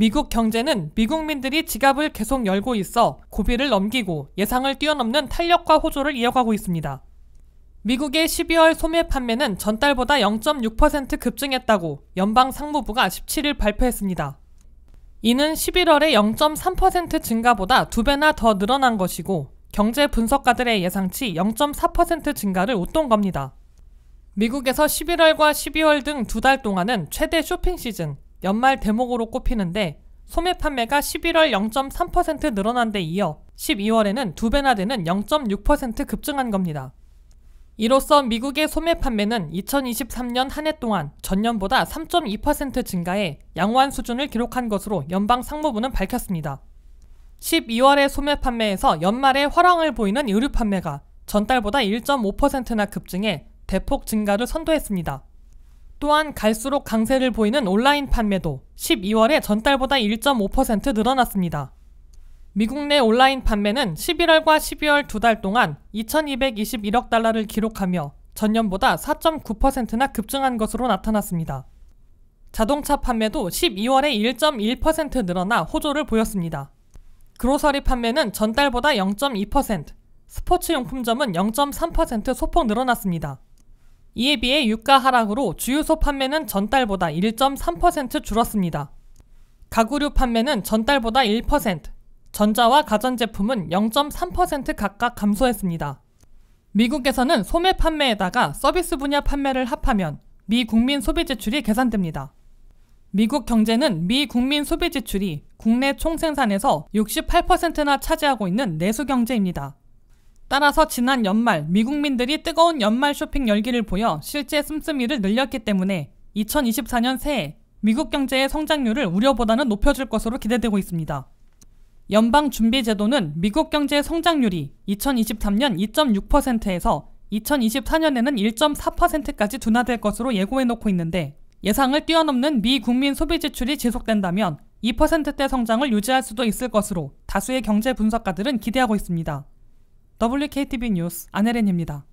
미국 경제는 미국민들이 지갑을 계속 열고 있어 고비를 넘기고 예상을 뛰어넘는 탄력과 호조를 이어가고 있습니다. 미국의 12월 소매 판매는 전달보다 0.6% 급증했다고 연방 상무부가 17일 발표했습니다. 이는 11월의 0.3% 증가보다 두배나더 늘어난 것이고 경제 분석가들의 예상치 0.4% 증가를 웃돈 겁니다. 미국에서 11월과 12월 등 두 달 동안은 최대 쇼핑 시즌, 연말 대목으로 꼽히는데 소매 판매가 11월 0.3% 늘어난 데 이어 12월에는 두 배나 되는 0.6% 급증한 겁니다. 이로써 미국의 소매 판매는 2023년 한 해 동안 전년보다 3.2% 증가해 양호한 수준을 기록한 것으로 연방 상무부는 밝혔습니다. 12월의 소매 판매에서 연말에 화랑을 보이는 의류 판매가 전달보다 1.5%나 급증해 대폭 증가를 선도했습니다. 또한 갈수록 강세를 보이는 온라인 판매도 12월에 전달보다 1.5% 늘어났습니다. 미국 내 온라인 판매는 11월과 12월 두 달 동안 2,221억 달러를 기록하며 전년보다 4.9%나 급증한 것으로 나타났습니다. 자동차 판매도 12월에 1.1% 늘어나 호조를 보였습니다. 그로서리 판매는 전달보다 0.2%, 스포츠용품점은 0.3% 소폭 늘어났습니다. 이에 비해 유가 하락으로 주유소 판매는 전달보다 1.3% 줄었습니다. 가구류 판매는 전달보다 1%, 전자와 가전제품은 0.3% 각각 감소했습니다. 미국에서는 소매 판매에다가 서비스 분야 판매를 합하면 미 국민 소비 지출이 계산됩니다. 미국 경제는 미 국민 소비 지출이 국내 총생산에서 68%나 차지하고 있는 내수 경제입니다. 따라서 지난 연말 미국민들이 뜨거운 연말 쇼핑 열기를 보여 실제 씀씀이를 늘렸기 때문에 2024년 새해 미국 경제의 성장률을 우려보다는 높여줄 것으로 기대되고 있습니다. 연방준비제도는 미국 경제 의 성장률이 2023년 2.6%에서 2024년에는 1.4%까지 둔화될 것으로 예고해놓고 있는데 예상을 뛰어넘는 미 국민 소비 지출이 지속된다면 2%대 성장을 유지할 수도 있을 것으로 다수의 경제 분석가들은 기대하고 있습니다. WKTV 뉴스 안혜렌입니다.